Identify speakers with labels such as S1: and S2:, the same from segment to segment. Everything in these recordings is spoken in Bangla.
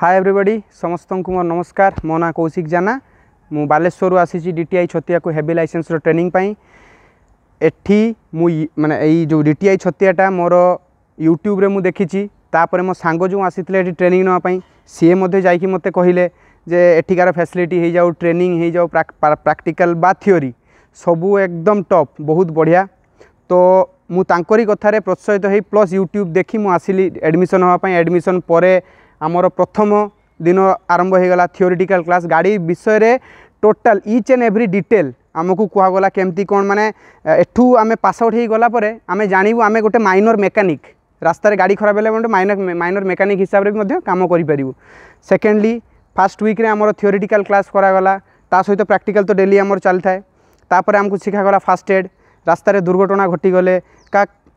S1: ହାଏ ଏଭ୍ରିବଡ଼ି ସମସ୍ତଙ୍କୁ ମୋର ନମସ୍କାର ମୋ ନାଁ କୌଶିକ ଜାନା ମୁଁ ବାଲେଶ୍ୱରରୁ ଆସିଛି ଡି ଟି ଆଇ ଛତିଆକୁ ହେଭି ଲାଇସେନ୍ସର ଟ୍ରେନିଂ ପାଇଁ ଏଠି ମୁଁ ମାନେ ଏଇ ଯେଉଁ ଡି ଟି ଆଇ ଛତିଆଟା ମୋର ୟୁଟ୍ୟୁବରେ ମୁଁ ଦେଖିଛି ତାପରେ ମୋ ସାଙ୍ଗ ଯେଉଁ ଆସିଥିଲେ ଏଠି ଟ୍ରେନିଂ ନେବା ପାଇଁ ସିଏ ମଧ୍ୟ ଯାଇକି ମୋତେ କହିଲେ ଯେ ଏଠିକାର ଫ୍ୟାସିଲିଟି ହେଇଯାଉ ଟ୍ରେନିଂ ହେଇଯାଉ ପ୍ରାକ୍ଟିକାଲ ବା ଥିଓରି ସବୁ ଏକଦମ ଟପ୍ ବହୁତ ବଢ଼ିଆ ତ ମୁଁ ତାଙ୍କରି କଥାରେ ପ୍ରୋତ୍ସାହିତ ହୋଇ ପ୍ଲସ୍ ୟୁଟ୍ୟୁବ୍ ଦେଖି ମୁଁ ଆସିଲି ଆଡ଼ମିସନ୍ ହେବା ପାଇଁ ଆଡ଼ମିସନ୍ ପରେ আমার প্রথম দিন আরম্ভ হয়েগলা থিওরিটিকাল ক্লাস গাড়ি বিষয়ে total each and every detail ଆମକୁ କୁହାଗଲା କେମିତି କ'ଣ ମାନେ ଏଠୁ ଆମେ ପାସ୍ ଆଉଟ୍ ହେଇଗଲା ପରେ ଆମେ ଜାଣିବୁ ଆମେ ଗୋଟେ ମାଇନର୍ ମେକାନିକ୍ ରାସ୍ତାରେ ଗାଡ଼ି ଖରାପ ହେଲେ ଗୋଟେ ମାଇନର୍ ମାଇନର୍ ମେକାନିକ୍ ହିସାବରେ ବି ମଧ୍ୟ କାମ କରିପାରିବୁ ସେକେଣ୍ଡଲି ଫାର୍ଷ୍ଟ ୱିକ୍ରେ ଆମର ଥିଓରିଟିକାଲ୍ କ୍ଲାସ୍ କରାଗଲା ତା ସହିତ ପ୍ରାକ୍ଟିକାଲ୍ ତ ଡେଲି ଆମର ଚାଲିଥାଏ ତାପରେ ଆମକୁ ଶିଖାଗଲା ଫାର୍ଷ୍ଟ ଏଡ଼୍ ରାସ୍ତାରେ ଦୁର୍ଘଟଣା ଘଟିଗଲେ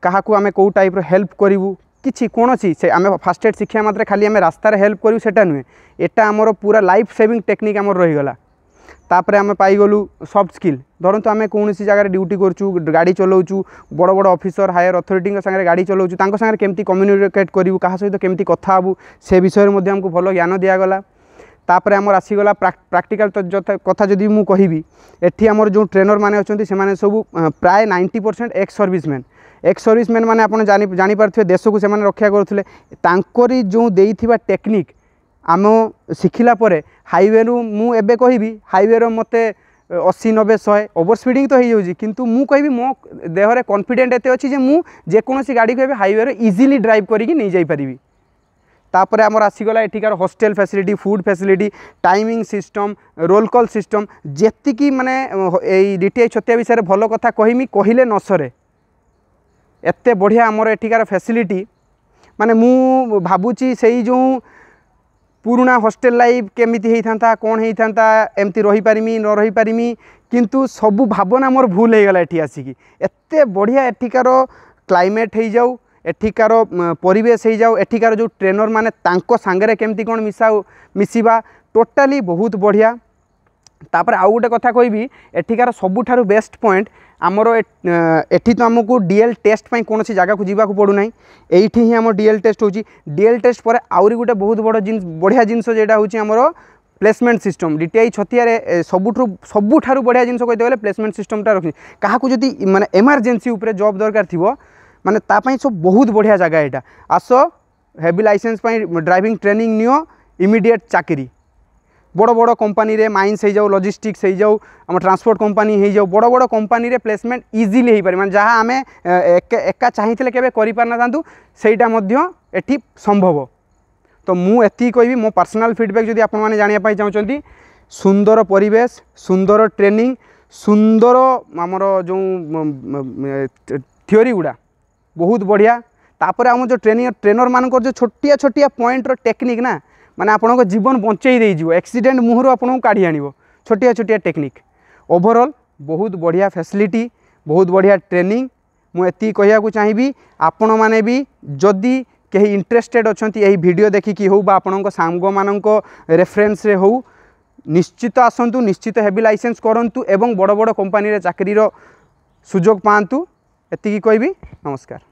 S1: କାହାକୁ ଆମେ କେଉଁ ଟାଇପ୍ର ହେଲ୍ପ କରିବୁ କିଛି କୌଣସି ସେ ଆମେ ଫାର୍ଷ୍ଟ ଏଡ୍ ଶିଖିବା ମାତ୍ରେ ଖାଲି ଆମେ ରାସ୍ତାରେ ହେଲ୍ପ କରିବୁ ସେଇଟା ନୁହେଁ ଏଟା ଆମର ପୁରା ଲାଇଫ୍ ସେଭିଂ ଟେକ୍ନିକ୍ ଆମର ରହିଗଲା ତାପରେ ଆମେ ପାଇଗଲୁ ସଫ୍ଟ ସ୍କିଲ୍ ଧରନ୍ତୁ ଆମେ କୌଣସି ଜାଗାରେ ଡ୍ୟୁଟି କରୁଛୁ ଗାଡ଼ି ଚଲାଉଛୁ ବଡ଼ ବଡ଼ ଅଫିସର ହାୟର ଅଥରିଟିଙ୍କ ସାଙ୍ଗରେ ଗାଡ଼ି ଚଲାଉଛୁ ତାଙ୍କ ସାଙ୍ଗରେ କେମିତି କମ୍ୟୁନିକେଟ୍ କରିବୁ କାହା ସହିତ କେମିତି କଥା ହେବୁ ସେ ବିଷୟରେ ମଧ୍ୟ ଆମକୁ ଭଲ ଜ୍ଞାନ ଦିଆଗଲା ତାପରେ ଆମର ଆସିଗଲା ପ୍ରାକ୍ଟିକାଲ୍ କଥା ଯଦି ମୁଁ କହିବି ଏଠି ଆମର ଯେଉଁ ଟ୍ରେନର୍ ମାନେ ଅଛନ୍ତି ସେମାନେ ସବୁ ପ୍ରାୟ ninety percent ex serviceman ex serviceman ମାନେ ଆପଣ ଜାଣି ଜାଣିପାରୁଥିବେ ଦେଶକୁ ସେମାନେ ରକ୍ଷା କରୁଥିଲେ ତାଙ୍କରି ଯେଉଁ ଦେଇଥିବା ଟେକ୍ନିକ୍ ଆମ ଶିଖିଲା ପରେ ହାଇୱେରୁ ମୁଁ ଏବେ କହିବି ହାଇୱେର ମୋତେ ଅଶୀ ନବେ ଶହେ ଓଭର ସ୍ପିଡ଼ିଂ ତ ହେଇଯାଉଛି କିନ୍ତୁ ମୁଁ କହିବି ମୋ ଦେହରେ କନଫିଡେଣ୍ଟ ଏତେ ଅଛି ଯେ ମୁଁ ଯେକୌଣସି ଗାଡ଼ିକୁ ଏବେ ହାଇୱେରେ ଇଜିଲି ଡ୍ରାଇଭ୍ କରିକି ନେଇଯାଇପାରିବି ତାପରେ ଆମର ଆସିଗଲା ଏଠିକାର hostel facility food facility timing system roll call system ଯେତିକି ମାନେ ଏଇ ଡି ଟି ଆଇ ଛତିଆ ବିଷୟରେ ଭଲ କଥା କହିମି କହିଲେ ନ ସରେ ଏତେ ବଢ଼ିଆ ଆମର ଏଠିକାର ଫ୍ୟାସିଲିଟି ମାନେ ମୁଁ ଭାବୁଛି ସେଇ ଯେଉଁ ପୁରୁଣା ହଷ୍ଟେଲ ଲାଇଫ୍ କେମିତି ହେଇଥାନ୍ତା କ'ଣ ହେଇଥାନ୍ତା ଏମିତି ରହିପାରିମି ନ ରହିପାରିମି କିନ୍ତୁ ସବୁ ଭାବନା ମୋର ଭୁଲ ହେଇଗଲା ଏଠି ଆସିକି ଏତେ ବଢ଼ିଆ ଏଠିକାର କ୍ଲାଇମେଟ୍ ହେଇଯାଉ ଏଠିକାର ପରିବେଶ ହେଇଯାଉ ଏଠିକାର ଯେଉଁ ଟ୍ରେନର୍ ମାନେ ତାଙ୍କ ସାଙ୍ଗରେ କେମିତି କ'ଣ ମିଶା ମିଶିବା ଟୋଟାଲି ବହୁତ ବଢ଼ିଆ তাপরে আউ গোটে কথা কবি এঠিকার সবুঠার বেস্ট পয়েন্ট আমার এটি তো আমি ডিএল টেস্ট পাই কোণী জায়গা যা পড়ুনা এইটি হি আমার ডিএল টেস্ট হচ্ছে ডিএল টেস্ট পরে আহরি গোটে বহু বড় জিনিস বড়িয়া জিনিস যেটা হচ্ছে আমার প্লেসমেন্ট সিষ্টম ডিটিআই ছতিয়ারে সবুঠু সবুঠার বড়িয়া জিনিস কইতে গেলে প্লেসমেন্ট সিষ্টমটা রাখি কাহকু যদি মানে এমার্জেন্সি উপরে জব দরকার থিব মানে তাপাই সব বহুত বড়িয়া জায়গা এটা আস হেভি লাইসেন্স পাই ড্রাইভিং ট্রেনিং নিও ইমিডিয়েট চাকরি বড় বড় কোম্পানিরে মাইন্স হয়ে যাও লজিস্টিক্স হয়ে যাও আমার ট্রান্সপোর্ট কোম্পানি হয়ে যাও বড় বড় কোম্পানিরে প্লেসমেন্ট ইজিলি হয়ে পারে মানে যা আমি একা চাইলে কেবে করে পারি না সেইটা মধ্য এটি সম্ভব তো মু এতি কবি মো পার্সোনাল ফিডব্যাক যদি আপনার জাঁয়া চাহুমান সুন্দর পরিবেশ সুন্দর ট্রেনিং সুন্দর আমার যে থিওরি গুড়া বহুত বড়িয়া তাপরে আমার যে ট্রেনিং ট্রেনর মানুষ যে ছোটিয়া ছোটিয়া পয়েন্টর টেকনিক না ମାନେ ଆପଣଙ୍କ ଜୀବନ ବଞ୍ଚେଇ ଦେଇଯିବ ଆକ୍ସିଡେଣ୍ଟ ମୁହଁରୁ ଆପଣଙ୍କୁ କାଢ଼ି ଆଣିବ ଛୋଟିଆ ଛୋଟିଆ ଟେକ୍ନିକ୍ ଓଭରଅଲ୍ ବହୁତ ବଢ଼ିଆ ଫ୍ୟାସିଲିଟି ବହୁତ ବଢ଼ିଆ ଟ୍ରେନିଂ ମୁଁ ଏତିକି କହିବାକୁ ଚାହିଁବି ଆପଣମାନେ ବି ଯଦି କେହି ଇଣ୍ଟରେଷ୍ଟେଡ଼୍ ଅଛନ୍ତି ଏହି ଭିଡ଼ିଓ ଦେଖିକି ହେଉ ବା ଆପଣଙ୍କ ସାଙ୍ଗମାନଙ୍କ ରେଫରେନ୍ସରେ ହେଉ ନିଶ୍ଚିତ ଆସନ୍ତୁ ନିଶ୍ଚିତ ହେଭି ଲାଇସେନ୍ସ କରନ୍ତୁ ଏବଂ ବଡ଼ ବଡ଼ କମ୍ପାନୀରେ ଚାକିରିର ସୁଯୋଗ ପାଆନ୍ତୁ ଏତିକି କହିବି ନମସ୍କାର